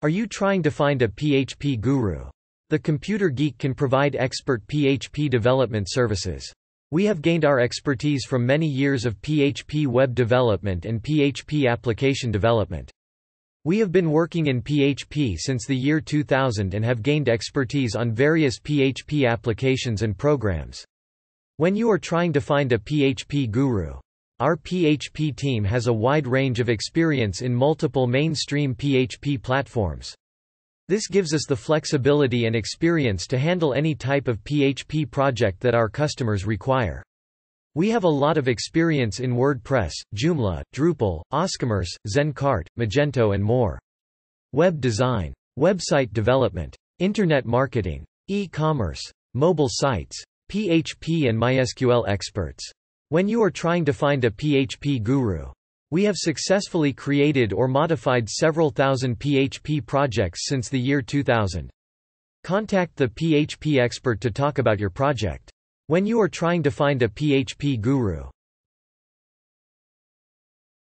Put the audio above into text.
Are you trying to find a PHP guru? The Computer Geek can provide expert PHP development services. We have gained our expertise from many years of PHP web development and PHP application development. We have been working in PHP since the year 2000 and have gained expertise on various PHP applications and programs. When you are trying to find a PHP guru, our PHP team has a wide range of experience in multiple mainstream PHP platforms. This gives us the flexibility and experience to handle any type of PHP project that our customers require. We have a lot of experience in WordPress, Joomla, Drupal, Oscommerce, Zencart, Magento and more. Web design, website development, internet marketing, e-commerce, mobile sites, PHP and MySQL experts. When you are trying to find a PHP guru, we have successfully created or modified several thousand PHP projects since the year 2000. Contact the PHP expert to talk about your project. When you are trying to find a PHP guru,